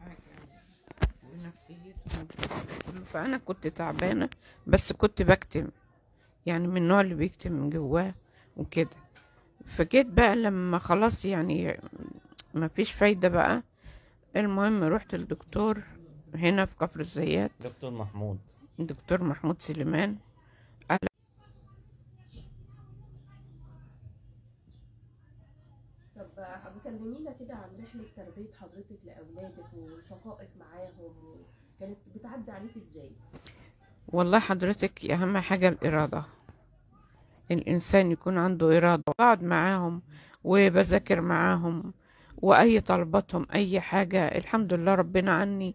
حاجة يعني. ونفسيتهم فأنا كنت تعبانة بس كنت بكتم يعني من النوع اللي بيكتم من جواه وكده فجيت بقى لما خلاص يعني مفيش فايدة بقى المهم رحت للدكتور هنا في كفر الزيات دكتور محمود دكتور محمود سليمان عن رحله تربيه حضرتك لاولادك وشقائك معاهم كانت بتعدي عليك ازاي والله حضرتك اهم حاجه الاراده الانسان يكون عنده اراده بقعد معاهم وبذاكر معاهم واي طلباتهم اي حاجه الحمد لله ربنا عني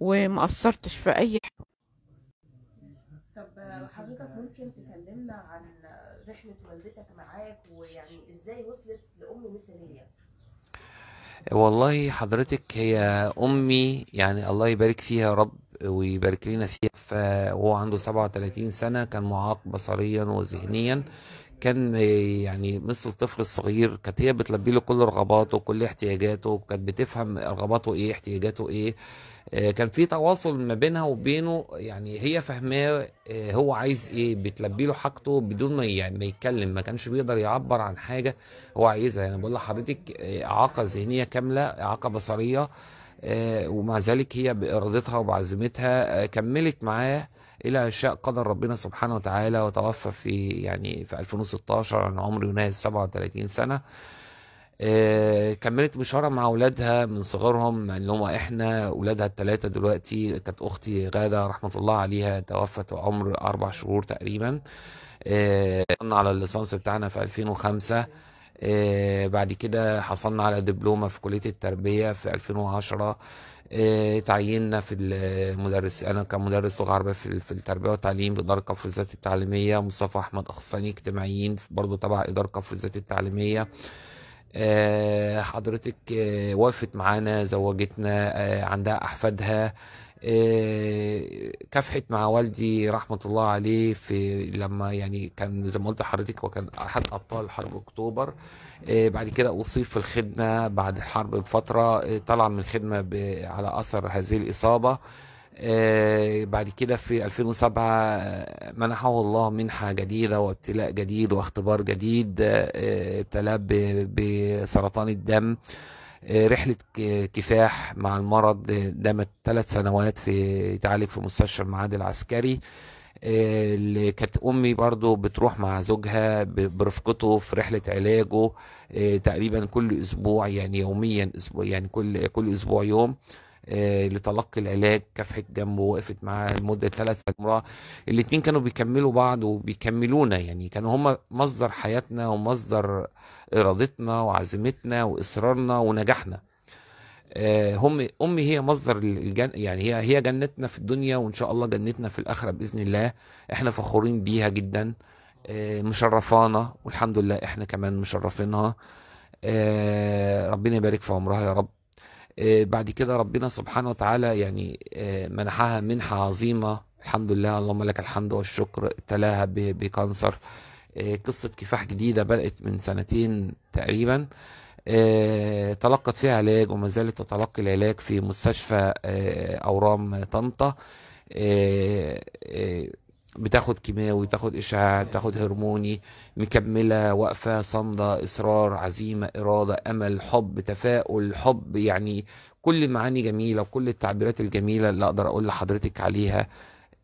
وما قصرتش في اي حاجه طب حضرتك ممكن تكلمنا عن رحله والدتك معاك ويعني ازاي وصلت لام مثاليه والله حضرتك هي امي يعني الله يبارك فيها يا رب ويبارك لنا فيها فهو عنده 37 سنه كان معاق بصريا وذهنيا كان يعني مثل الطفل الصغير كانت هي بتلبي له كل رغباته وكل احتياجاته كانت بتفهم رغباته ايه احتياجاته ايه آه، كان في تواصل ما بينها وبينه يعني هي فاهماه آه، هو عايز ايه بتلبي له حاجته بدون ما يعني ما يتكلم ما كانش بيقدر يعبر عن حاجه هو عايزها يعني بقول لحضرتك آه، اعاقه ذهنيه كامله اعاقه بصريه آه، ومع ذلك هي بإرادتها وبعزيمتها آه، كملت معاه إلى شاء قدر ربنا سبحانه وتعالى وتوفى في يعني في 2016 عن عمر يناهز 37 سنة آه، كملت بشارة مع أولادها من صغرهم اللي هم إحنا أولادها الثلاثة دلوقتي كانت أختي غادة رحمة الله عليها توفت عمر أربع شهور تقريبا على الليسانس بتاعنا في 2005 آه، بعد كده حصلنا على دبلومة في كلية التربية في 2010 آه، تعيننا في المدرس انا كمدرس لغه عربيه في التربيه والتعليم باداره كفر الذات التعليميه مصطفى احمد اخصائيين اجتماعيين برضه تبع اداره كفر الذات التعليميه آه، حضرتك آه، وافت معانا زوجتنا آه، عندها احفادها كافحت مع والدي رحمة الله عليه في لما يعني كان زي ما قلت لحضرتك وكان أحد أبطال حرب أكتوبر بعد كده أصيب في الخدمة بعد الحرب بفترة طلع من الخدمة على أثر هذه الإصابة آه، بعد كده في 2007 آه، منحه الله منحة جديدة وابتلاء جديد واختبار جديد آه، ابتلاه بسرطان الدم رحلة كفاح مع المرض دامت ثلاث سنوات في تعالج في مستشفى المعاد العسكري اللي كانت امي برضو بتروح مع زوجها برفقته في رحله علاجه تقريبا كل اسبوع يعني يوميا اسبوع يعني كل كل اسبوع يوم آه، لتلقي العلاج كافحت جنبه وقفت معاه لمده ثلاث سنوات الاثنين كانوا بيكملوا بعض وبيكملونا يعني كانوا هم مصدر حياتنا ومصدر ارادتنا وعزيمتنا واصرارنا ونجاحنا آه، هم امي هي مصدر الجن يعني هي هي جنتنا في الدنيا وان شاء الله جنتنا في الاخره باذن الله احنا فخورين بيها جدا آه، مشرفانا والحمد لله احنا كمان مشرفينها ربنا يبارك في عمرها يا رب آه، بعد كده ربنا سبحانه وتعالى يعني آه، منحها منحة عظيمة الحمد لله اللهم لك الحمد والشكر ابتلاها بكانسر آه، قصة كفاح جديدة بدأت من سنتين تقريبا تلقت فيها علاج وما زالت تتلقي العلاج في مستشفى أورام طنطا بتاخد كيماوي تاخد اشعاع تاخد هرموني مكمله واقفه صامده اصرار عزيمه اراده امل حب تفاؤل حب يعني كل المعاني جميله وكل التعبيرات الجميله اللي اقدر اقول لحضرتك عليها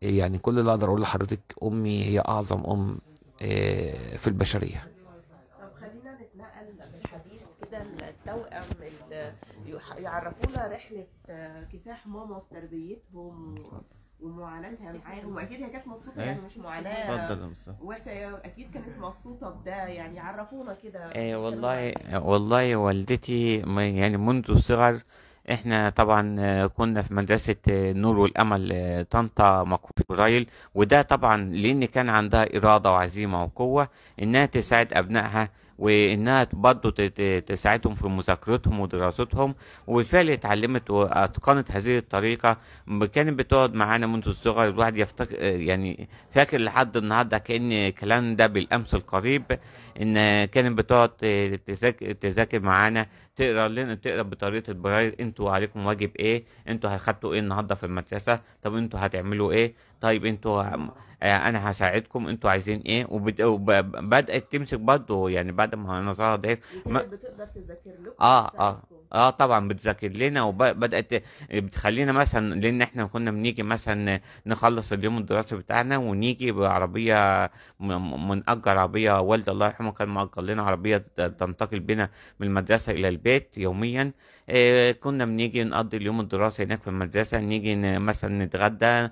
يعني كل اللي اقدر اقول لحضرتك امي هي اعظم ام آه، في البشريه طب خلينا نتنقل في الحديث كده التوأم يعرفونا رحله كفاح آه، ماما في تربيتهم ومعاناتها معاه واكيد هي كانت مبسوطه إيه؟ يعني مش معاناه اتفضل يا مصطفى وحشه اكيد كانت مبسوطه بده يعني عرفونا كده ايه والله والله والدتي يعني منذ الصغر احنا طبعا كنا في مدرسة نور والأمل طنطا مكوف قريل وده طبعا لأن كان عندها إرادة وعزيمة وقوة إنها تساعد أبنائها وانها برضه تساعدهم في مذاكرتهم ودراستهم وبالفعل اتعلمت واتقنت هذه الطريقه كانت بتقعد معانا منذ الصغر الواحد يفتكر يعني فاكر لحد النهارده كان الكلام ده بالامس القريب ان كانت بتقعد تذاكر معانا تقرا لنا تقرا بطريقه البرايل انتوا عليكم واجب ايه انتوا هتخدتوا ايه النهارده في المدرسه طب انتوا هتعملوا ايه طيب انتوا آه، انا هساعدكم انتوا عايزين ايه وبدات تمسك برضه يعني بعد ما نظرها ضعيف ما... بتقدر تذاكر لكم اه اه اه طبعا بتذاكر لنا وبدات بتخلينا مثلا لان احنا كنا بنيجي مثلا نخلص اليوم الدراسي بتاعنا ونيجي بعربيه اجر عربيه والدي الله يرحمه كان مأجر لنا عربيه تنتقل بنا من المدرسه الى البيت يوميا آه، كنا بنيجي نقضي اليوم الدراسي هناك في المدرسة نيجي مثلا نتغدى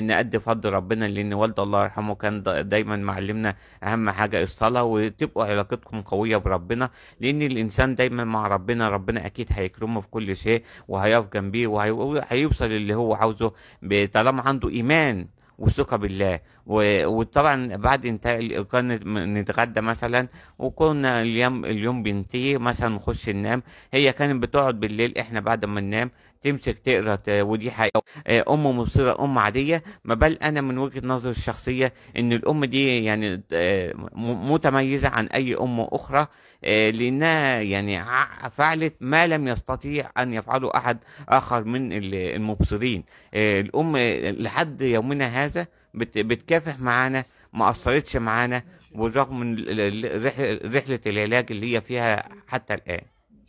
نأدي فضل ربنا لأن والد الله يرحمه كان دايما معلمنا أهم حاجة الصلاة وتبقوا علاقتكم قوية بربنا لأن الإنسان دايما مع ربنا ربنا أكيد هيكرمه في كل شيء وهيقف جنبيه وهيوصل اللي هو عاوزه طالما عنده إيمان والثقه بالله وطبعا بعد انتهاء الايقان نتغدى مثلا وكنا اليوم اليوم بينتهي مثلا نخش ننام هي كانت بتقعد بالليل احنا بعد ما ننام تمسك تقرا ودي حقيقه آه، ام مبصره ام عاديه ما بل انا من وجهه نظري الشخصيه ان الام دي يعني آه، متميزه عن اي ام اخرى آه، لانها يعني فعلت ما لم يستطيع ان يفعله احد اخر من المبصرين الام لحد يومنا هذا بتكافح معانا ما اثرتش معانا بالرغم من رحله العلاج اللي هي فيها حتى الان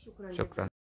شكرا, شكرا.